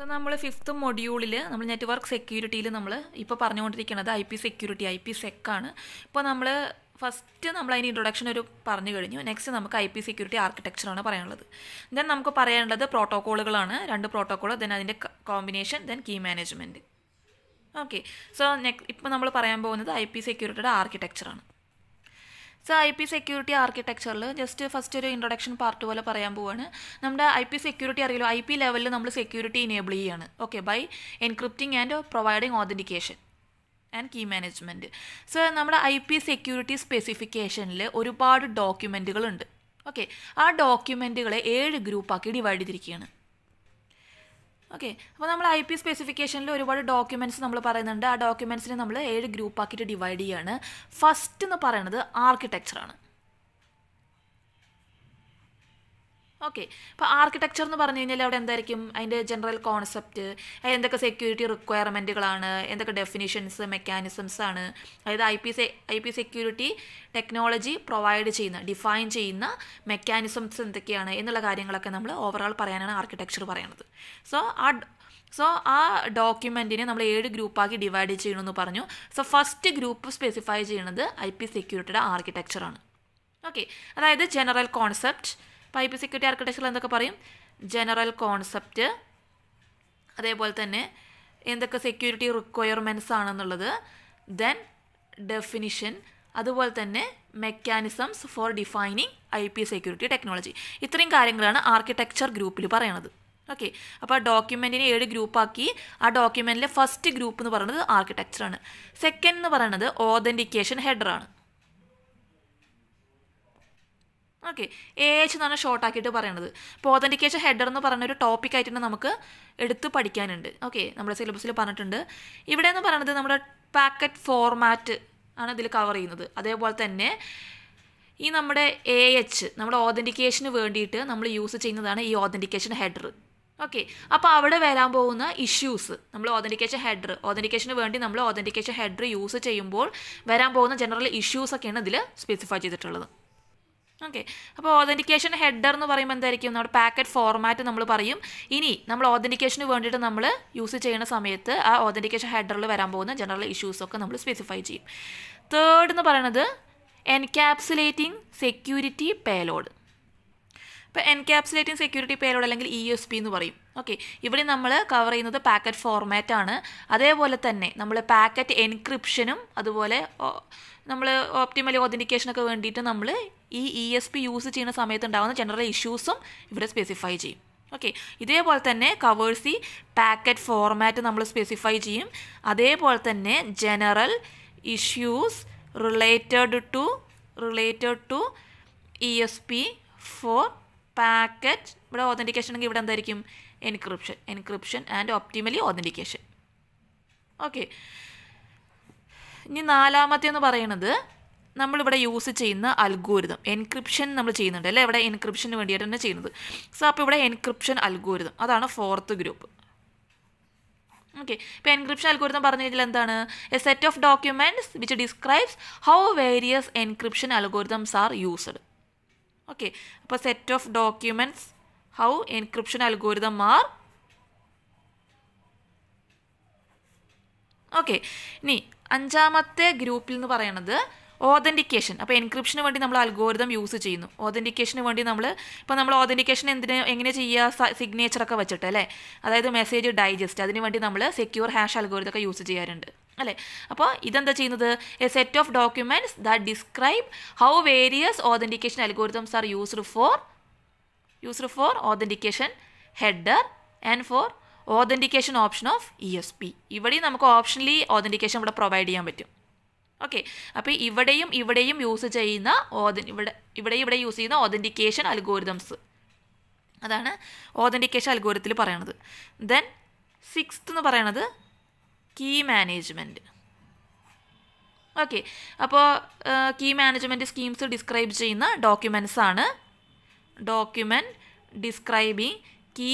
So നമ്മൾ fifth മൊഡ്യൂളിൽ നമ്മൾ നെറ്റ്വർക്ക് സെക്യൂരിറ്റിയിൽ നമ്മൾ ഇപ്പോൾ പറഞ്ഞുകൊണ്ടിരിക്കുന്നത് I P security I P സെക്കാണ് ഇപ്പോൾ നമ്മൾ ഫസ്റ്റ് നമ്മൾ അതിന് ഇൻട്രൊഡക്ഷൻ ഒരു പറഞ്ഞു കഴിഞ്ഞു നെക്സ്റ്റ് നമുക്ക് ഐ പി സെക്യൂരിറ്റി ആർക്കിടെക്ചറാണ് പറയാനുള്ളത് ദെൻ നമുക്ക് പറയാനുള്ളത് പ്രോട്ടോക്കോളുകളാണ് രണ്ട് പ്രോട്ടോക്കോൾ ദെൻ അതിൻ്റെ combination then key management okay so next ഇപ്പോൾ നമ്മൾ പറയാൻ പോകുന്നത് ഐ പി സെക്യൂരിറ്റിയുടെ ആർക്കിടെക്ചറാണ് സോ ഐ പി സെക്യൂരിറ്റി ആർക്കിടെക്ചറിൽ ജസ്റ്റ് ഫസ്റ്റ് ഒരു ഇൻട്രൊഡക്ഷൻ പാർട്ട് പോലെ പറയാൻ പോവാണ് നമ്മുടെ ഐ പി സെക്യൂരിറ്റി അറിയില്ലോ ഐ പി ലെവലിൽ നമ്മൾ സെക്യൂരിറ്റി ഇനേബിൾ ചെയ്യാണ് okay by encrypting and providing authentication and key management so നമ്മുടെ ഐ പി സെക്യൂരിറ്റി സ്പെസിഫിക്കേഷനിൽ ഒരുപാട് ഡോക്യുമെൻറ്റുകളുണ്ട് ഓക്കെ ആ ഡോക്യുമെൻറ്റുകളെ ഏഴ് ഗ്രൂപ്പാക്കി ഡിവൈഡ് ചെയ്തിരിക്കുകയാണ് ഓക്കെ അപ്പോൾ നമ്മൾ ഐ പി സ്പെസിഫിക്കേഷനിൽ ഒരുപാട് ഡോക്യുമെൻറ്റ്സ് നമ്മൾ പറയുന്നുണ്ട് ആ ഡോക്യുമെൻറ്റ്സിനെ നമ്മൾ ഏഴ് ആക്കിയിട്ട് ഡിവൈഡ് ചെയ്യുകയാണ് ഫസ്റ്റ് എന്ന് പറയുന്നത് ആർക്കിടെക്ചറാണ് ഓക്കെ അപ്പോൾ ആർക്കിടെക്ചർ എന്ന് പറഞ്ഞു കഴിഞ്ഞാൽ അവിടെ എന്തായിരിക്കും അതിൻ്റെ ജനറൽ കോൺസെപ്റ്റ് എന്തൊക്കെ സെക്യൂരിറ്റി റിക്വയർമെൻറ്റുകളാണ് എന്തൊക്കെ ഡെഫിനിഷൻസ് മെക്കാനിസംസ് ആണ് അതായത് I P I P security technology provide ചെയ്യുന്ന ഡിഫൈൻ ചെയ്യുന്ന മെക്കാനിസംസ് എന്തൊക്കെയാണ് എന്നുള്ള കാര്യങ്ങളൊക്കെ നമ്മൾ ഓവറോൾ പറയാനാണ് ആർക്കിടെക്ചർ പറയുന്നത് സോ ആ സോ ആ ഡോക്യുമെൻറ്റിനെ നമ്മൾ ഏഴ് ഗ്രൂപ്പാക്കി ഡിവൈഡ് ചെയ്യണമെന്ന് പറഞ്ഞു സോ ഫസ്റ്റ് ഗ്രൂപ്പ് സ്പെസിഫൈ ചെയ്യുന്നത് ഐ പി സെക്യൂരിറ്റിയുടെ ആർക്കിടെക്ചറാണ് ഓക്കെ അതായത് ജനറൽ കോൺസെപ്റ്റ് പൈപ്പ് സെക്യൂരിറ്റി ആർക്കിടെക്ചറിൽ എന്തൊക്കെ പറയും ജനറൽ കോൺസെപ്റ്റ് അതേപോലെ തന്നെ എന്തൊക്കെ സെക്യൂരിറ്റി റിക്വയർമെൻറ്റ്സ് ആണെന്നുള്ളത് ദെൻ ഡെഫിനിഷൻ അതുപോലെ തന്നെ mechanisms for defining I P security technology ഇത്രയും കാര്യങ്ങളാണ് ആർക്കിടെക്ചർ ഗ്രൂപ്പിൽ പറയണത് ഓക്കെ അപ്പോൾ ആ ഡോക്യുമെൻറ്റിനെ ഏഴ് ഗ്രൂപ്പാക്കി ആ ഡോക്യുമെൻറ്റിലെ ഫസ്റ്റ് ഗ്രൂപ്പ് എന്ന് പറയുന്നത് ആർക്കിടെക്ചറാണ് സെക്കൻഡ് എന്ന് പറയുന്നത് ഓതൻറ്റിക്കേഷൻ ഹെഡറാണ് ഓക്കെ ഏച്ച് എന്നാണ് ഷോർട്ട് ആക്കിയിട്ട് പറയണത് അപ്പോൾ ഓതൻറ്റിക്കേഷൻ ഹെഡർ എന്ന് പറയുന്ന ഒരു ടോപ്പിക് ആയിട്ട് നമുക്ക് എടുത്ത് പഠിക്കാനുണ്ട് ഓക്കെ നമ്മുടെ സിലബസിൽ പറഞ്ഞിട്ടുണ്ട് ഇവിടെ എന്ന് പറയുന്നത് നമ്മുടെ പാക്കറ്റ് ഫോർമാറ്റ് ആണ് ഇതിൽ കവർ ചെയ്യുന്നത് അതേപോലെ തന്നെ ഈ നമ്മുടെ എ എച്ച് നമ്മുടെ ഓതൻറ്റിക്കേഷന് വേണ്ടിയിട്ട് നമ്മൾ യൂസ് ചെയ്യുന്നതാണ് ഈ ഓതൻറ്റിക്കേഷൻ ഹെഡർ ഓക്കെ അപ്പോൾ അവിടെ വരാൻ പോകുന്ന ഇഷ്യൂസ് നമ്മൾ ഓതൻറ്റിക്കേഷൻ ഹെഡർ ഓതൻറ്റിക്കേഷന് വേണ്ടി നമ്മൾ ഓതൻറ്റിക്കേഷൻ ഹെഡർ യൂസ് ചെയ്യുമ്പോൾ വരാൻ പോകുന്ന ജനറൽ ഇഷ്യൂസ് ഒക്കെയാണ് ഇതിൽ സ്പെസിഫൈ ചെയ്തിട്ടുള്ളത് ഓക്കെ അപ്പോൾ ഓതൻറ്റിക്കേഷൻ ഹെഡർ എന്ന് പറയുമ്പോൾ എന്തായിരിക്കും നമ്മുടെ പാക്കറ്റ് ഫോർമാറ്റ് നമ്മൾ പറയും ഇനി നമ്മൾ ഓതൻറ്റിക്കേഷന് വേണ്ടിയിട്ട് നമ്മൾ യൂസ് ചെയ്യുന്ന സമയത്ത് ആ ഓതൻറ്റിക്കേഷൻ ഹെഡറിൽ വരാൻ പോകുന്ന ജനറൽ ഇഷ്യൂസൊക്കെ നമ്മൾ സ്പെസിഫൈ ചെയ്യും തേർഡ് എന്ന് പറയുന്നത് എൻകാപ്സുലേറ്റിംഗ് സെക്യൂരിറ്റി പേലോഡ് ഇപ്പോൾ എൻകാപ്സുലേറ്റിംഗ് സെക്യൂരിറ്റി പേലോഡ് അല്ലെങ്കിൽ ഇ എസ് പി എന്ന് പറയും ഓക്കെ ഇവിടെ നമ്മൾ കവർ ചെയ്യുന്നത് പാക്കറ്റ് ഫോർമാറ്റ് ആണ് അതേപോലെ തന്നെ നമ്മൾ പാക്കറ്റ് എൻക്രിപ്ഷനും അതുപോലെ നമ്മൾ ഓപ്റ്റിമലി ഓതൻറ്റിക്കേഷനൊക്കെ വേണ്ടിയിട്ട് നമ്മൾ ഈ ഇ എസ് പി യൂസ് ചെയ്യുന്ന സമയത്ത് ഉണ്ടാകുന്ന ജനറൽ ഇഷ്യൂസും ഇവിടെ സ്പെസിഫൈ ചെയ്യും ഓക്കെ ഇതേപോലെ തന്നെ ഈ പാക്കറ്റ് ഫോർമാറ്റ് നമ്മൾ സ്പെസിഫൈ ചെയ്യും അതേപോലെ തന്നെ general issues related to related to E S P for packet ഇവിടെ ഓതൻറ്റിക്കേഷൻ എങ്കിൽ ഇവിടെ എന്തായിരിക്കും encryption encryption and optimally authentication okay ഇനി നാലാമത്തെ എന്ന് പറയുന്നത് നമ്മളിവിടെ യൂസ് ചെയ്യുന്ന അൽഗോരിതം എൻക്രിപ്ഷൻ നമ്മൾ ചെയ്യുന്നുണ്ട് അല്ലേ ഇവിടെ എൻക്രിപ്ഷന് വേണ്ടിയിട്ട് തന്നെ ചെയ്യുന്നത് സോ അപ്പോൾ ഇവിടെ എൻക്രിപ്ഷൻ അൽഗോരിതം അതാണ് ഫോർത്ത് ഗ്രൂപ്പ് ഓക്കെ ഇപ്പോൾ എൻക്രിപ്ഷൻ അൽഗോരിതം പറഞ്ഞു കഴിഞ്ഞാൽ എന്താണ് a set of documents which describes how various encryption algorithms are used okay അപ്പോൾ set of documents how encryption algorithm are okay ഇനി അഞ്ചാമത്തെ ഗ്രൂപ്പിൽ എന്ന് പറയണത് ഓതൻറ്റിക്കേഷൻ അപ്പോൾ എൻക്രിപ്ഷന് വേണ്ടി നമ്മൾ അൽഗോരിതം യൂസ് ചെയ്യുന്നു ഓതൻറ്റിക്കേഷന് വേണ്ടി നമ്മൾ ഇപ്പോൾ നമ്മൾ ഓതൻറ്റിക്കേഷൻ എന്തിനു എങ്ങനെ ചെയ്യുക സിഗ്നേച്ചറൊക്കെ വെച്ചിട്ട് അല്ലേ അതായത് മെസ്സേജ് ഡൈജസ്റ്റ് അതിന് വേണ്ടി നമ്മൾ സെക്യൂർ ഹാഷ് അൽഗോരിതമൊക്കെ യൂസ് ചെയ്യാറുണ്ട് അല്ലേ അപ്പോൾ ഇതെന്താ ചെയ്യുന്നത് a set of documents that describe how various authentication algorithms are used for used for authentication header and for authentication option of E S P ഇവിടെയും നമുക്ക് ഓപ്ഷനലി ഓതൻറ്റിക്കേഷൻ ഇവിടെ പ്രൊവൈഡ് ചെയ്യാൻ പറ്റും ഓക്കെ അപ്പോൾ ഇവിടെയും ഇവിടെയും യൂസ് ചെയ്യുന്ന ഓതൻ ഇവിടെ ഇവിടെ ഇവിടെ യൂസ് ചെയ്യുന്ന ഓതൻറ്റിക്കേഷൻ അൽഗോരിതംസ് അതാണ് ഓതൻറ്റിക്കേഷൻ അൽഗോരിത്തിൽ പറയണത് ദെൻ സിക്സ്ത് എന്ന് പറയണത് കീ മാനേജ്മെൻറ്റ് ഓക്കെ അപ്പോൾ കീ മാനേജ്മെൻറ്റ് സ്കീംസ് ഡിസ്ക്രൈബ് ചെയ്യുന്ന ഡോക്യുമെൻറ്റ്സ് ആണ് document describing key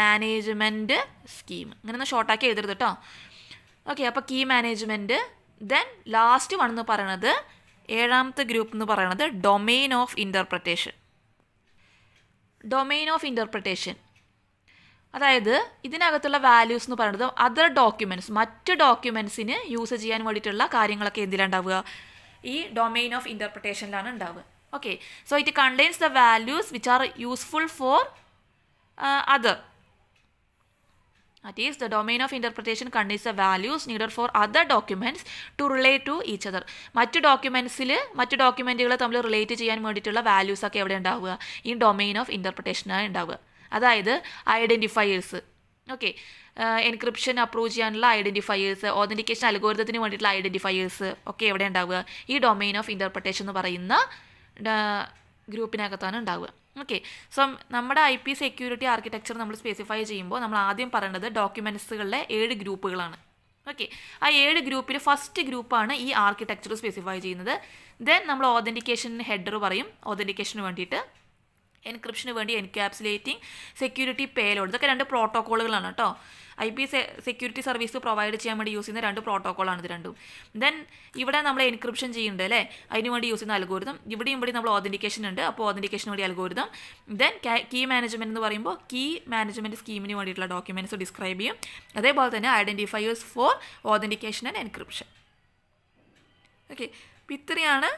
management scheme ഇങ്ങനെ ഒന്ന് ഷോർട്ടാക്കി എഴുതരുത് കേട്ടോ ഓക്കെ അപ്പോൾ key management then last one എന്ന് പറയുന്നത് ഏഴാമത്തെ ഗ്രൂപ്പ് എന്ന് പറയുന്നത് domain of interpretation domain of interpretation അതായത് ഇതിനകത്തുള്ള വാല്യൂസ് എന്ന് പറയുന്നത് അതർ ഡോക്യുമെൻറ്റ്സ് മറ്റ് ഡോക്യുമെൻറ്റ്സിന് യൂസ് ചെയ്യാൻ വേണ്ടിയിട്ടുള്ള കാര്യങ്ങളൊക്കെ എന്തിലുണ്ടാവുക ഈ ഡൊമെയിൻ ഓഫ് ഇൻ്റർപ്രിട്ടേഷനിലാണ് ഉണ്ടാവുക okay so it contains the values which are useful for other That is, the domain of interpretation contains the values needed for other documents to relate to each other. മറ്റ് ഡോക്യുമെൻസിൽ മറ്റ് ഡോക്യുമെൻറ്റുകൾ തമ്മിൽ relate ചെയ്യാൻ വേണ്ടിയിട്ടുള്ള values ഒക്കെ എവിടെ ഉണ്ടാവുക ഈ domain of ഇൻ്റർപ്രിട്ടേഷനാണ് ഉണ്ടാവുക അതായത് ഐഡൻറ്റിഫയേഴ്സ് ഓക്കെ എൻക്രിപ്ഷൻ അപ്രൂവ് ചെയ്യാനുള്ള ഐഡൻറ്റിഫയേഴ്സ് ഓതൻറ്റിക്കേഷൻ അൽഗോരിതത്തിന് വേണ്ടിയിട്ടുള്ള ഐഡൻറ്റിഫയേഴ്സ് ഒക്കെ എവിടെ ഉണ്ടാവുക ഈ ഡൊമെയിൻ ഓഫ് ഇൻ്റർപ്രിട്ടേഷൻ എന്ന് പറയുന്ന ഗ്രൂപ്പിനകത്താണ് ഉണ്ടാവുക ഓക്കെ സോ നമ്മുടെ ഐ പി സെക്യൂരിറ്റി ആർക്കിടെക്ചർ നമ്മൾ സ്പെസിഫൈ ചെയ്യുമ്പോൾ നമ്മൾ ആദ്യം പറയേണ്ടത് ഡോക്യുമെൻറ്റ്സുകളിലെ ഏഴ് ഗ്രൂപ്പുകളാണ് ഓക്കെ ആ ഏഴ് ഗ്രൂപ്പിൽ ഫസ്റ്റ് ഗ്രൂപ്പാണ് ഈ ആർക്കിടെക്ചർ സ്പെസിഫൈ ചെയ്യുന്നത് ദെൻ നമ്മൾ ഓതൻറ്റിക്കേഷൻ ഹെഡർ പറയും ഓതൻറ്റിക്കേഷന് വേണ്ടിയിട്ട് എൻക്രിപ്ഷന് വേണ്ടി എൻക്യാപ്സുലേറ്റിംഗ് സെക്യൂരിറ്റി പേലോഡ് ഇതൊക്കെ രണ്ട് പ്രോട്ടോക്കോളുകളാണ് കേട്ടോ I P security service provide ചെയ്യാൻ വേണ്ടി യൂസ് ചെയ്യുന്ന രണ്ട് പ്രോട്ടോക്കോളാണ് ഇത് രണ്ടും ദെൻ ഇവിടെ നമ്മൾ എൻക്രിപ്ഷൻ ചെയ്യുന്നുണ്ട് അല്ലേ അതിന് വേണ്ടി യൂസ് ചെയ്യുന്ന അൽഗോരിതം ഇവിടെയും ഇവിടെ നമ്മൾ ഓതൻറ്റിക്കേഷൻ ഉണ്ട് അപ്പോൾ ഓതൻറ്റിക്കേഷൻ വേണ്ടി അൽഗോരിതം ദെൻ കീ മാനേജ്മെൻറ്റ് എന്ന് പറയുമ്പോൾ കീ മാനേജ്മെൻറ്റ് സ്കീമിന് വേണ്ടിയിട്ടുള്ള ഡോക്യുമെൻറ്റ്സ് ഡിസ്ക്രൈബ് ചെയ്യും അതേപോലെ തന്നെ identifiers for authentication and encryption okay ഇത്രയാണ്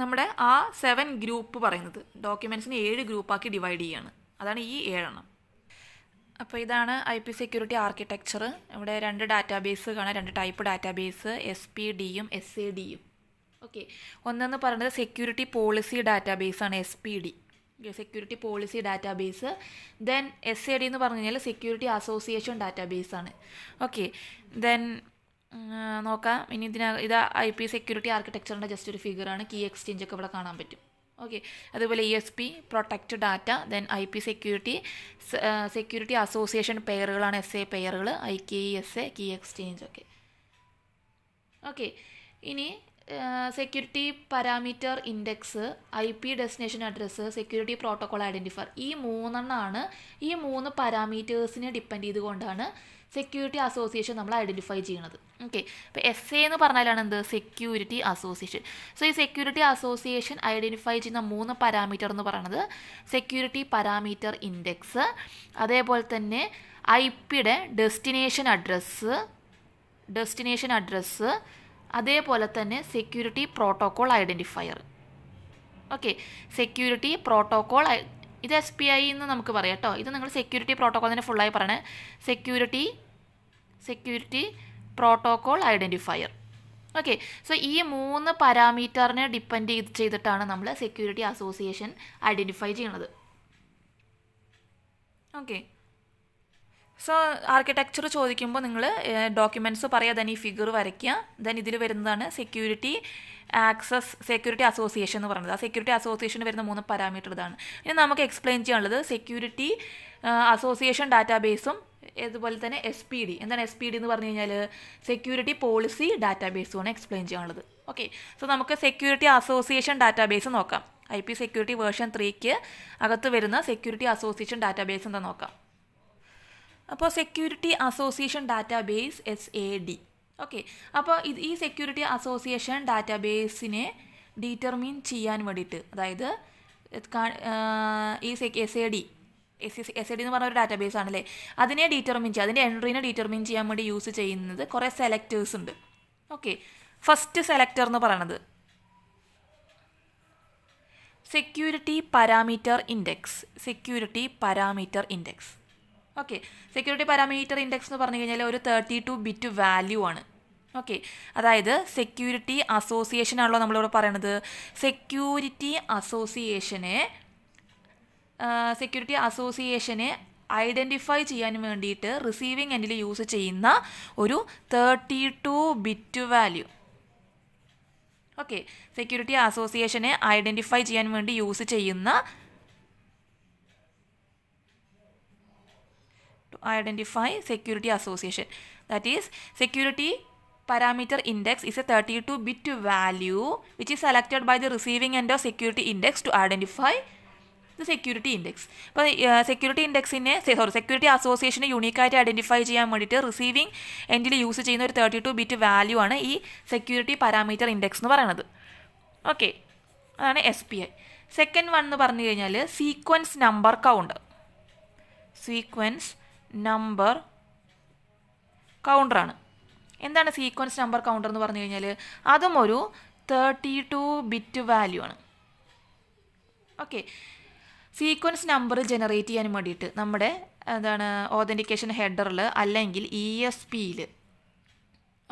നമ്മുടെ ആ സെവൻ ഗ്രൂപ്പ് പറയുന്നത് ഡോക്യുമെൻസിനെ ഏഴ് ഗ്രൂപ്പാക്കി ഡിവൈഡ് ചെയ്യാണ് അതാണ് ഈ ഏഴെണ്ണം അപ്പോൾ ഇതാണ് ഐ പി സെക്യൂരിറ്റി ആർക്കിടെക്ചർ ഇവിടെ രണ്ട് ഡാറ്റാബേസ് കാണാം രണ്ട് ടൈപ്പ് ഡാറ്റാബേസ് എസ് പി ഡിയും എസ് എ ഡിയും ഓക്കെ ഒന്നെന്ന് പറയുന്നത് സെക്യൂരിറ്റി പോളിസി ഡാറ്റാബേസ് ആണ് S P D security policy database then S A D എന്ന് പറഞ്ഞു കഴിഞ്ഞാൽ സെക്യൂരിറ്റി അസോസിയേഷൻ ഡാറ്റാബേസ് ആണ് ഓക്കെ ദെൻ നോക്കാം ഇനി ഇതിന ഇത് ഐ പി സെക്യൂരിറ്റി ആർക്കിടെക്ചറിൻ്റെ ജസ്റ്റ് ഒരു ഫിഗറാണ് കീ എക്സ്ചേഞ്ച് ഒക്കെ ഇവിടെ കാണാൻ പറ്റും ഓക്കെ അതുപോലെ E S P protect data then I P security security association പെയറുകളാണ് എസ് എ പെയറുകൾ I K E S A key exchange ഒക്കെ ഓക്കെ ഇനി security parameter index I P destination address security protocol identifier ഈ മൂന്നെണ്ണമാണ് ഈ മൂന്ന് പാരാമീറ്റേഴ്സിനെ depend ചെയ്തുകൊണ്ടാണ് സെക്യൂരിറ്റി അസോസിയേഷൻ നമ്മൾ ഐഡൻറ്റിഫൈ ചെയ്യണത് ഓക്കെ അപ്പോൾ എസ് എ എന്ന് പറഞ്ഞാലാണ് എന്ത് സെക്യൂരിറ്റി അസോസിയേഷൻ സോ ഈ സെക്യൂരിറ്റി അസോസിയേഷൻ ഐഡൻറ്റിഫൈ ചെയ്യുന്ന മൂന്ന് പാരാമീറ്റർ എന്ന് പറയുന്നത് സെക്യൂരിറ്റി പാരാമീറ്റർ ഇൻഡെക്സ് അതേപോലെ തന്നെ ഐ പിയുടെ ഡെസ്റ്റിനേഷൻ അഡ്രസ്സ് ഡെസ്റ്റിനേഷൻ അഡ്രസ്സ് അതേപോലെ തന്നെ security protocol identifier okay security protocol ഇത് എസ് പി ഐ എന്ന് നമുക്ക് പറയാം കേട്ടോ ഇത് നിങ്ങൾ സെക്യൂരിറ്റി പ്രോട്ടോകോൾ തന്നെ ഫുള്ളായി പറയണേ security security protocol identifier okay so ഈ മൂന്ന് പാരാമീറ്ററിനെ ഡിപ്പെൻഡ് ചെയ്ത് ചെയ്തിട്ടാണ് നമ്മൾ സെക്യൂരിറ്റി അസോസിയേഷൻ ഐഡൻറ്റിഫൈ ചെയ്യണത് ഓക്കെ സോ ആർക്കിടെക്ചർ ചോദിക്കുമ്പോൾ നിങ്ങൾ ഡോക്യുമെൻറ്റ്സ് പറയുക ദെൻ ഈ ഫിഗർ വരയ്ക്കുക ദെൻ ഇതിൽ വരുന്നതാണ് സെക്യൂരിറ്റി ആക്സസ് സെക്യൂരിറ്റി അസോസിയേഷൻ എന്ന് പറയുന്നത് ആ സെക്യൂരിറ്റി അസോസിയേഷൻ വരുന്ന മൂന്ന് പാരാമീറ്റർ ഇതാണ് ഇനി നമുക്ക് എക്സ്പ്ലെയിൻ ചെയ്യാനുള്ളത് സെക്യൂരിറ്റി അസോസിയേഷൻ ഡാറ്റാബേസും അതുപോലെ തന്നെ എസ് പി ഡി എന്താണ് എസ് പി ഡി എന്ന് പറഞ്ഞു കഴിഞ്ഞാൽ സെക്യൂരിറ്റി പോളിസി ആണ് എക്സ്പ്ലെയിൻ ചെയ്യാനുള്ളത് ഓക്കെ സോ നമുക്ക് സെക്യൂരിറ്റി അസോസിയേഷൻ ഡാറ്റാബേസ് നോക്കാം ഐ പി സെക്യൂരിറ്റി വേർഷൻ ത്രീക്ക് അകത്ത് വരുന്ന സെക്യൂരിറ്റി അസോസിയേഷൻ ഡാറ്റാബേസ് എന്താ നോക്കാം അപ്പോൾ security association database S A D okay അപ്പോൾ ഇത് ഈ സെക്യൂരിറ്റി അസോസിയേഷൻ ഡാറ്റാബേസിനെ ഡീറ്റർമിൻ ചെയ്യാൻ വേണ്ടിയിട്ട് അതായത് ഈ S A D S S A D എന്ന് പറഞ്ഞ ഒരു ഡാറ്റാബേസ് ആണല്ലേ അതിനെ ഡീറ്റർമിൻ ചെയ്യുക അതിൻ്റെ എൻട്രീനെ ഡീറ്റർമിൻ ചെയ്യാൻ വേണ്ടി യൂസ് ചെയ്യുന്നത് കുറേ സെലക്ടേഴ്സ് ഉണ്ട് ഓക്കെ ഫസ്റ്റ് സെലക്ടർ എന്ന് പറയണത് security parameter index security parameter index okay security parameter index എന്ന് പറഞ്ഞു കഴിഞ്ഞാൽ ഒരു തേർട്ടി ടു ബിറ്റ് വാല്യൂ ആണ് ഓക്കെ അതായത് സെക്യൂരിറ്റി അസോസിയേഷൻ ആണല്ലോ നമ്മളിവിടെ പറയണത് സെക്യൂരിറ്റി അസോസിയേഷനെ സെക്യൂരിറ്റി അസോസിയേഷനെ ഐഡൻറ്റിഫൈ ചെയ്യാൻ വേണ്ടിയിട്ട് റിസീവിങ് എൻഡിൽ യൂസ് ചെയ്യുന്ന ഒരു thirty two bit value okay security അസോസിയേഷനെ ഐഡൻറ്റിഫൈ ചെയ്യാൻ വേണ്ടി യൂസ് ചെയ്യുന്ന to identify security association. That is, security parameter index is a 32-bit value which is selected by the receiving end of security index to identify the security index അപ്പോൾ security ഇൻഡെക്സിനെ sorry security അസോസിയേഷനെ യൂണിക്കായിട്ട് identify ചെയ്യാൻ വേണ്ടിയിട്ട് receiving എൻഡിൽ use ചെയ്യുന്ന ഒരു thirty two bit value ആണ് ഈ സെക്യൂരിറ്റി പാരാമീറ്റർ ഇൻഡെക്സ് എന്ന് പറയുന്നത് ഓക്കെ അതാണ് S P I second one എന്ന് പറഞ്ഞു കഴിഞ്ഞാൽ sequence number count sequence number കൗണ്ടറാണ് എന്താണ് സീക്വൻസ് നമ്പർ കൗണ്ടർ എന്ന് പറഞ്ഞു കഴിഞ്ഞാൽ അതും ഒരു തേർട്ടി ടു ബിറ്റ് വാല്യൂ ആണ് ഓക്കെ സീക്വൻസ് നമ്പർ ജനറേറ്റ് ചെയ്യാൻ വേണ്ടിയിട്ട് നമ്മുടെ എന്താണ് ഓതൻറ്റിക്കേഷൻ ഹെഡറിൽ അല്ലെങ്കിൽ ഇ എസ് പിയിൽ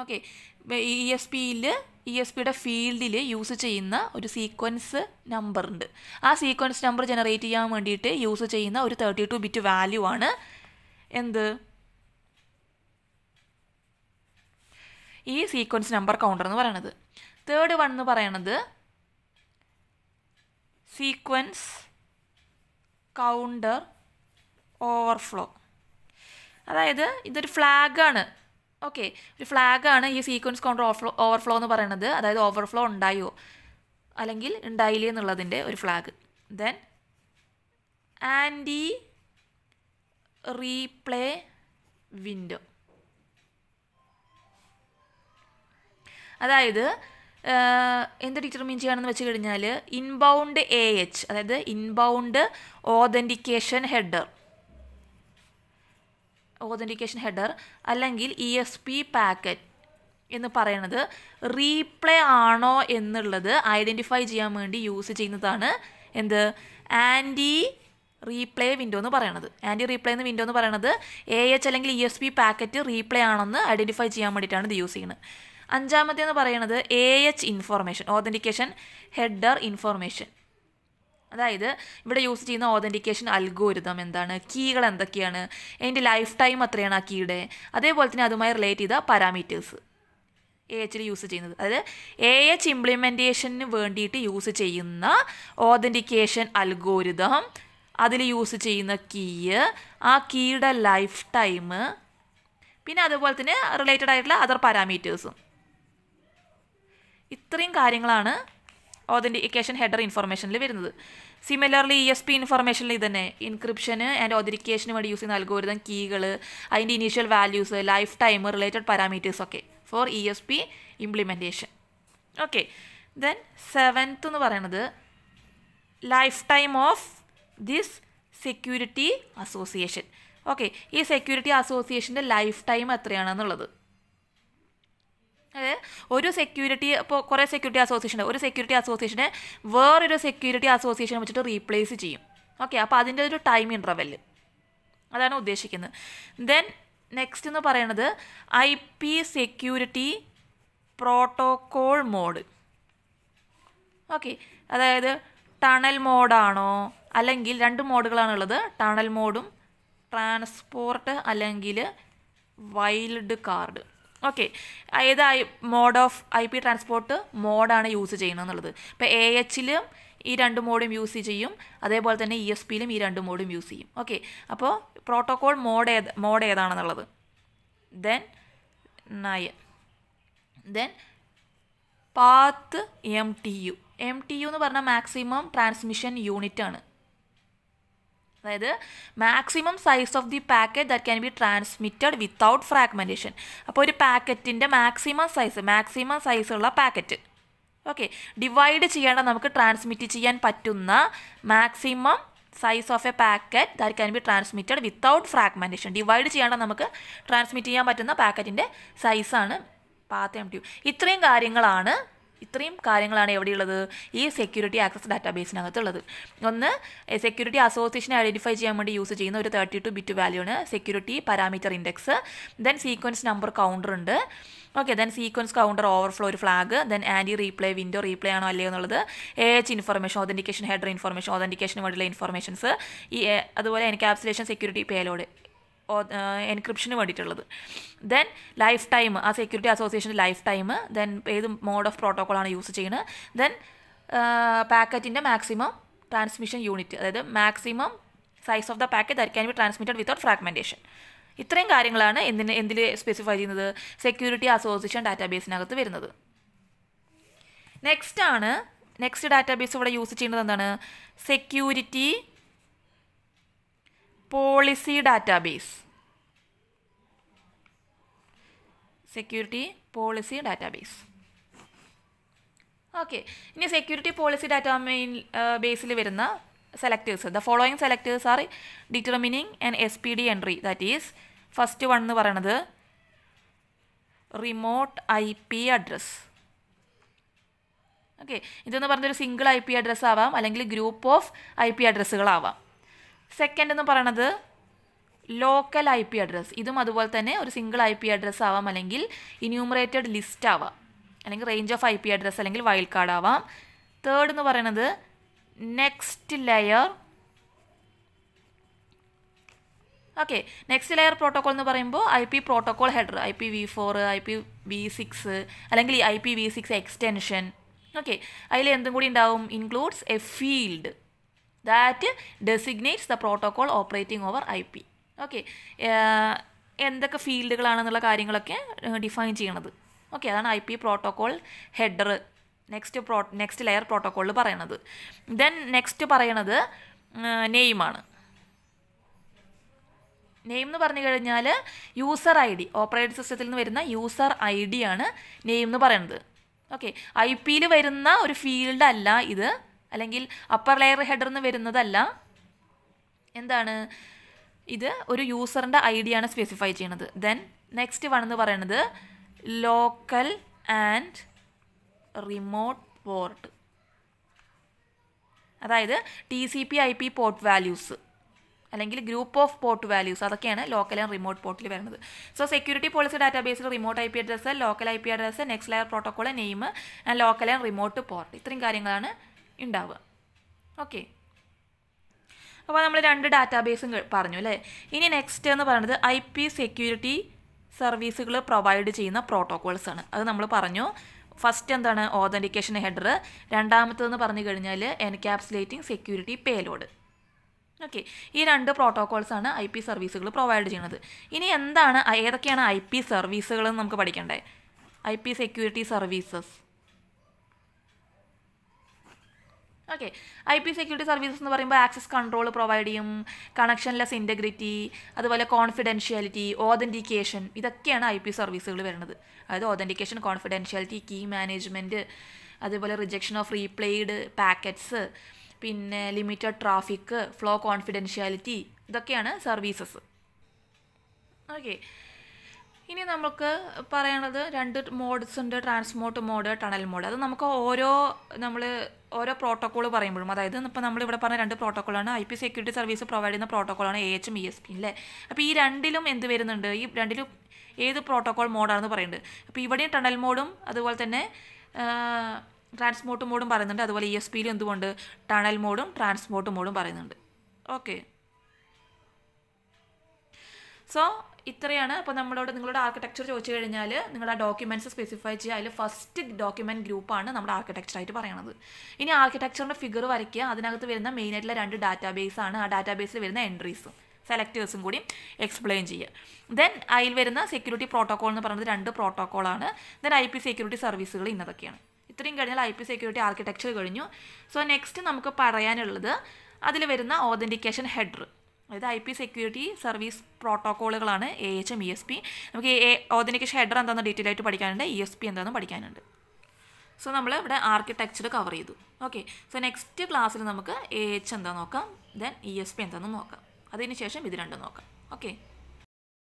ഓക്കെ ഇ എസ് പിയിൽ ഇ എസ് പിയുടെ ഫീൽഡിൽ യൂസ് ചെയ്യുന്ന ഒരു സീക്വൻസ് നമ്പർ ഉണ്ട് ആ സീക്വൻസ് നമ്പർ ജനറേറ്റ് ചെയ്യാൻ വേണ്ടിയിട്ട് യൂസ് ചെയ്യുന്ന ഒരു തേർട്ടി ടു ബിറ്റ് വാല്യൂ ആണ് എന്ത് ഈ സീക്വൻസ് നമ്പർ കൗണ്ടർ എന്ന് പറയണത് തേർഡ് വൺ എന്ന് പറയണത് സീക്വൻസ് കൗണ്ടർ ഓവർഫ്ലോ അതായത് ഇതൊരു ഫ്ലാഗാണ് ഓക്കെ ഒരു ഫ്ലാഗാണ് ഈ സീക്വൻസ് കൗണ്ടർ ഓവർഫ്ലോ ഓവർഫ്ലോ എന്ന് പറയുന്നത് അതായത് ഓവർഫ്ലോ ഉണ്ടായോ അല്ലെങ്കിൽ ഉണ്ടായില്ലേ എന്നുള്ളതിൻ്റെ ഒരു flag then anti replay window അതായത് എന്ത് ഡിറ്റർമിൻ ചെയ്യണമെന്ന് വെച്ച് കഴിഞ്ഞാൽ ഇൻബൗണ്ട് എ എച്ച് അതായത് inbound authentication header authentication header അല്ലെങ്കിൽ ഇ എസ് പി പാക്കറ്റ് എന്ന് പറയുന്നത് റീപ്ലേ ആണോ എന്നുള്ളത് ഐഡൻറ്റിഫൈ ചെയ്യാൻ വേണ്ടി യൂസ് ചെയ്യുന്നതാണ് എന്ത് ആൻറ്റി റീപ്ലേ വിൻഡോ എന്ന് പറയുന്നത് ആൻറ്റി റീപ്ലേ എന്ന് വിൻഡോ എന്ന് പറയുന്നത് എ എച്ച് അല്ലെങ്കിൽ E S P packet replay ആണെന്ന് ഐഡൻറ്റിഫൈ ചെയ്യാൻ വേണ്ടിയിട്ടാണ് ഇത് യൂസ് ചെയ്യുന്നത് അഞ്ചാമത്തേന്ന് പറയുന്നത് A H information authentication header information അതായത് ഇവിടെ യൂസ് ചെയ്യുന്ന ഓതൻറ്റിക്കേഷൻ അൽഗോരിതം എന്താണ് കീകൾ എന്തൊക്കെയാണ് അതിൻ്റെ ലൈഫ് ടൈം അത്രയാണ് ആ കീയുടെ അതേപോലെ തന്നെ അതുമായി റിലേറ്റ് ചെയ്ത പാരാമീറ്റേഴ്സ് എ എച്ചിൽ യൂസ് ചെയ്യുന്നത് അതായത് എ എച്ച് ഇംപ്ലിമെൻറ്റേഷന് വേണ്ടിയിട്ട് യൂസ് ചെയ്യുന്ന ഓതൻറ്റിക്കേഷൻ അൽഗോരിതം അതിൽ യൂസ് ചെയ്യുന്ന കീ ആ കീയുടെ ലൈഫ് ടൈം പിന്നെ അതുപോലെ തന്നെ റിലേറ്റഡ് ആയിട്ടുള്ള അതർ പാരാമീറ്റേഴ്സും ഇത്രയും കാര്യങ്ങളാണ് ഓതൻറ്റിക്കേഷൻ ഹെഡർ ഇൻഫർമേഷനിൽ വരുന്നത് സിമിലർലി ഇ എസ് പി ഇൻഫർമേഷനിൽ ഇതന്നെ ഇൻക്രിപ്ഷന് ആൻഡ് ഓതൻറ്റിക്കേഷന് വേണ്ടി യൂസ് ചെയ്യുന്ന അൽഗോരിതം കീകൾ അതിൻ്റെ initial values life time related parameters ഒക്കെ for E S P implementation okay then seventh എന്ന് പറയുന്നത് life time of this security association okay ഈ സെക്യൂരിറ്റി അസോസിയേഷൻ്റെ ലൈഫ് ടൈം എത്രയാണെന്നുള്ളത് അതായത് ഒരു സെക്യൂരിറ്റി ഇപ്പോൾ കുറേ സെക്യൂരിറ്റി അസോസിയേഷൻ ഒരു സെക്യൂരിറ്റി അസോസിയേഷനെ വേറൊരു സെക്യൂരിറ്റി അസോസിയേഷൻ വെച്ചിട്ട് റീപ്ലേസ് ചെയ്യും ഓക്കെ അപ്പോൾ അതിൻ്റെ ഒരു ടൈം ഇൻ്റർവെല് അതാണ് ഉദ്ദേശിക്കുന്നത് ദെൻ നെക്സ്റ്റ് എന്ന് പറയുന്നത് I P security protocol mode okay അതായത് ടണൽ മോഡാണോ അല്ലെങ്കിൽ രണ്ട് മോഡുകളാണുള്ളത് ടണൽ മോഡും ട്രാൻസ്പോർട്ട് അല്ലെങ്കിൽ വൈൽഡ് കാർഡ് ഓക്കെ ഏത് I mode of I P transport മോഡാണ് യൂസ് ചെയ്യുന്നതെന്നുള്ളത് ഇപ്പം എ എച്ചിലും ഈ രണ്ട് മോഡും യൂസ് ചെയ്യും അതേപോലെ തന്നെ ഇ e എസ് പിയിലും ഈ രണ്ട് മോഡും യൂസ് ചെയ്യും ഓക്കെ അപ്പോൾ പ്രോട്ടോകോൾ മോഡ് ഏത് മോഡ് ഏതാണെന്നുള്ളത് then nine then path M T U M T U എന്ന് പറഞ്ഞാൽ മാക്സിമം ട്രാൻസ്മിഷൻ യൂണിറ്റ് ആണ് അതായത് maximum size of the packet that can be transmitted without fragmentation അപ്പോൾ ഒരു പാക്കറ്റിൻ്റെ മാക്സിമം സൈസ് മാക്സിമം സൈസ് ഉള്ള പാക്കറ്റ് ഓക്കെ ഡിവൈഡ് ചെയ്യേണ്ട നമുക്ക് ട്രാൻസ്മിറ്റ് ചെയ്യാൻ പറ്റുന്ന maximum size of a packet that can be transmitted without fragmentation divide ചെയ്യേണ്ട നമുക്ക് ട്രാൻസ്മിറ്റ് ചെയ്യാൻ പറ്റുന്ന പാക്കറ്റിൻ്റെ സൈസാണ് പാത്ത് എം ടി ഇത്രയും കാര്യങ്ങളാണ് ഇത്രയും കാര്യങ്ങളാണ് എവിടെയുള്ളത് ഈ സെക്യൂരിറ്റി ആക്സസ് ഡാറ്റാബേസിനകത്തുള്ളത് ഒന്ന് സെക്യൂരിറ്റി അസോസിയേഷനെ ഐഡൻറ്റിഫൈ ചെയ്യാൻ വേണ്ടി യൂസ് ചെയ്യുന്ന ഒരു തേർട്ടി ടു ബിറ്റ് വാല്യൂ ആണ് security parameter index then sequence number counter ഉണ്ട് okay then sequence counter overflow ഒരു flag then anti replay window replay ആണോ അല്ലയോ എന്നുള്ളത് AH information authentication header information ഓതൻറ്റിക്കേഷന് വേണ്ടിയുള്ള ഇൻഫർമേഷൻസ് ഈ അതുപോലെ എൻക്യാപ്സുലേഷൻ സെക്യൂരിറ്റി പേലോഡ് എൻക്രിപ്ഷന് വേണ്ടിയിട്ടുള്ളത് ദെൻ ലൈഫ് ടൈം ആ സെക്യൂരിറ്റി അസോസിയേഷൻ്റെ ലൈഫ് ടൈം ദെൻ ഏത് മോഡ് ഓഫ് പ്രോട്ടോക്കോളാണ് യൂസ് ചെയ്യുന്നത് ദെൻ പാക്കറ്റിൻ്റെ മാക്സിമം ട്രാൻസ്മിഷൻ യൂണിറ്റ് അതായത് maximum size of the packet that can be transmitted without fragmentation ഇത്രയും കാര്യങ്ങളാണ് എന്തിന് എന്തിൽ സ്പെസിഫൈ ചെയ്യുന്നത് സെക്യൂരിറ്റി അസോസിയേഷൻ ഡാറ്റാബേസിനകത്ത് വരുന്നത് നെക്സ്റ്റ് ആണ് നെക്സ്റ്റ് ഡാറ്റാബേസ് ഇവിടെ യൂസ് ചെയ്യുന്നത് എന്താണ് security policy database security policy database okay ഇനി സെക്യൂരിറ്റി പോളിസി ഡാറ്റാ മെയിൻ ബേസിൽ വരുന്ന selectors the following selectors are determining and S P D entry that is first one എന്ന് പറയണത് remote I P address okay ഇതെന്ന് പറഞ്ഞൊരു single I P address ആവാം അല്ലെങ്കിൽ group of I P അഡ്രസ്സുകളാവാം second എന്ന് പറയണത് ലോക്കൽ ഐ പി അഡ്രസ്സ് ഇതും അതുപോലെ തന്നെ ഒരു സിംഗിൾ ഐ പി അഡ്രസ്സ് ആവാം അല്ലെങ്കിൽ ഇന്യൂമറേറ്റഡ് ലിസ്റ്റ് ആവാം അല്ലെങ്കിൽ range of I P address അല്ലെങ്കിൽ വൈൽഡ് കാർഡ് ആവാം തേർഡ് എന്ന് പറയുന്നത് next layer okay next layer protocol എന്ന് പറയുമ്പോൾ I P protocol header I P V four I P V six അല്ലെങ്കിൽ I P V six extension okay അതിൽ എന്തും കൂടി ഉണ്ടാവും includes a field that designates the protocol operating over I P okay എന്തൊക്കെ ഫീൽഡുകളാണെന്നുള്ള കാര്യങ്ങളൊക്കെ ഡിഫൈൻ ചെയ്യണത് okay അതാണ് I P protocol header next pro next layer പ്രോട്ടോകോളിൽ പറയണത് ദെൻ നെക്സ്റ്റ് പറയണത് നെയിമാണ് നെയിം എന്ന് പറഞ്ഞു കഴിഞ്ഞാൽ യൂസർ ഐ ഡി ഓപ്പറേറ്റിംഗ് സിസ്റ്റത്തിൽ നിന്ന് വരുന്ന യൂസർ ഐ ഡി ആണ് നെയിം എന്ന് പറയുന്നത് ഓക്കെ ഐ പിയിൽ വരുന്ന ഒരു ഫീൽഡല്ല ഇത് അല്ലെങ്കിൽ അപ്പർ ലെയർ ഹെഡർ എന്ന് വരുന്നതല്ല എന്താണ് ഇത് ഒരു യൂസറിൻ്റെ ഐ ആണ് സ്പെസിഫൈ ചെയ്യുന്നത് ദെൻ നെക്സ്റ്റ് വൺ എന്ന് പറയുന്നത് ലോക്കൽ ആൻഡ് റിമോട്ട് പോർട്ട് അതായത് T C P I P port values അല്ലെങ്കിൽ ഗ്രൂപ്പ് ഓഫ് പോർട്ട് വാല്യൂസ് അതൊക്കെയാണ് ലോക്കൽ ആൻഡ് റിമോട്ട് പോർട്ടിൽ വരുന്നത് സോ സെക്യൂരിറ്റി പോളിസി ഡാറ്റാബേസിൽ remote I P address local I P address next layer protocol name and local and remote port ഇത്രയും കാര്യങ്ങളാണ് ഉണ്ടാവുക okay അപ്പോൾ നമ്മൾ രണ്ട് ഡാറ്റാബേസും പറഞ്ഞു അല്ലേ ഇനി നെക്സ്റ്റ് എന്ന് പറയുന്നത് ഐ പി സെക്യൂരിറ്റി സർവീസുകൾ പ്രൊവൈഡ് ചെയ്യുന്ന പ്രോട്ടോകോൾസ് ആണ് അത് നമ്മൾ പറഞ്ഞു ഫസ്റ്റ് എന്താണ് ഓതൻറ്റിക്കേഷൻ ഹെഡർ രണ്ടാമത്തേതെന്ന് പറഞ്ഞു കഴിഞ്ഞാൽ എൻക്യാപ്സുലേറ്റിംഗ് സെക്യൂരിറ്റി പേലോഡ് ഓക്കെ ഈ രണ്ട് പ്രോട്ടോകോൾസാണ് ഐ പി സർവീസുകൾ പ്രൊവൈഡ് ചെയ്യുന്നത് ഇനി എന്താണ് ഏതൊക്കെയാണ് ഐ പി സർവീസുകൾ നമുക്ക് പഠിക്കേണ്ടത് I P security services okay I P security services എന്ന് പറയുമ്പോൾ ആക്സസ് കൺട്രോൾ പ്രൊവൈഡ് ചെയ്യും കണക്ഷൻലെസ് ഇൻറ്റഗ്രിറ്റി അതുപോലെ കോൺഫിഡൻഷ്യാലിറ്റി ഓതൻറ്റിക്കേഷൻ ഇതൊക്കെയാണ് ഐ പി സർവീസുകൾ വരുന്നത് അതായത് ഓതൻറ്റിക്കേഷൻ കോൺഫിഡൻഷ്യാലിറ്റി കീ മാനേജ്മെൻറ്റ് അതുപോലെ റിജക്ഷൻ ഓഫ് റീപ്ലേഡ് പാക്കറ്റ്സ് പിന്നെ ലിമിറ്റഡ് ട്രാഫിക് ഫ്ലോ കോൺഫിഡൻഷ്യാലിറ്റി ഇതൊക്കെയാണ് സർവീസസ് ഓക്കെ ഇനി നമുക്ക് പറയണത് രണ്ട് മോഡ്സ് ഉണ്ട് ട്രാൻസ്മോട്ട് മോഡ് ടണൽ മോഡ് അത് നമുക്ക് ഓരോ നമ്മൾ ഓരോ പ്രോട്ടോക്കോൾ പറയുമ്പോഴും അതായത് ഇപ്പോൾ നമ്മൾ ഇവിടെ പറഞ്ഞ രണ്ട് പ്രോട്ടോക്കോളാണ് I P security service provide ചെയ്യുന്ന പ്രോട്ടോക്കോളാണ് A and E S P അല്ലേ അപ്പോൾ ഈ രണ്ടിലും എന്ത് വരുന്നുണ്ട് ഈ രണ്ടിലും ഏത് പ്രോട്ടോക്കോൾ മോഡാണെന്ന് പറയുന്നുണ്ട് അപ്പോൾ ഇവിടെയും ടണൽ മോഡും അതുപോലെ തന്നെ ട്രാൻസ്പോർട്ട് മോഡും പറയുന്നുണ്ട് അതുപോലെ ഇ എസ് പിയിലും എന്തുകൊണ്ട് ടണൽ മോഡും ട്രാൻസ്പോർട്ട് മോഡും പറയുന്നുണ്ട് ഓക്കെ സോ ഇത്രയാണ് അപ്പോൾ നമ്മളോട് നിങ്ങളോട് ആർക്കിടെക്ചർ ചോദിച്ചു കഴിഞ്ഞാൽ ആ ഡോക്യുമെന്റ്സ് സ്പെസിഫൈ ചെയ്യുക അതിൽ ഫസ്റ്റ് ഡോക്യുമെന്റ് ഗ്രൂപ്പാണ് നമ്മുടെ ആർക്കിടെക്ചറായിട്ട് പറയണത് ഇനി ആർക്കിടെക്ചറിൻ്റെ ഫിഗർ വരയ്ക്കുക അതിനകത്ത് വരുന്ന മെയിൻ ആയിട്ടുള്ള രണ്ട് ഡാറ്റാബേസ് ആണ് ആ ഡാറ്റാബേസിൽ വരുന്ന എൻട്രീസും സെലക്ടേഴ്സും കൂടി എക്സ്പ്ലെയിൻ ചെയ്യുക ദെൻ അതിൽ വരുന്ന സെക്യൂരിറ്റി പ്രോട്ടോകോൾ എന്ന് പറയുന്നത് രണ്ട് പ്രോട്ടോകോളാണ് ദെൻ ഐ പി സെക്യൂരിറ്റി സർവീസുകൾ ഇന്നതൊക്കെയാണ് ഇത്രയും കഴിഞ്ഞാൽ ഐ പി സെക്യൂരിറ്റി ആർക്കിടെക്ചർ കഴിഞ്ഞു സോ നെക്സ്റ്റ് നമുക്ക് പറയാനുള്ളത് അതിൽ വരുന്ന ഓതൻറ്റിക്കേഷൻ ഹെഡർ അതായത് ഐ പി സെക്യൂരിറ്റി സർവീസ് പ്രോട്ടോക്കോളുകളാണ് A H and E S P നമുക്ക് എ ഹെഡർ എന്താണെന്ന് ഡീറ്റെയിൽ ആയിട്ട് പഠിക്കാനുണ്ട് ഇ e എസ് പി എന്താണെന്ന് പഠിക്കാനുണ്ട് സോ നമ്മൾ ഇവിടെ ആർക്കിടെക്ചർ കവർ ചെയ്തു ഓക്കെ സോ നെക്സ്റ്റ് ക്ലാസ്സിൽ നമുക്ക് എ എച്ച് എന്താ നോക്കാം then E e S P എന്താണെന്ന് നോക്കാം അതിന് ശേഷം ഇത് രണ്ടും നോക്കാം ഓക്കെ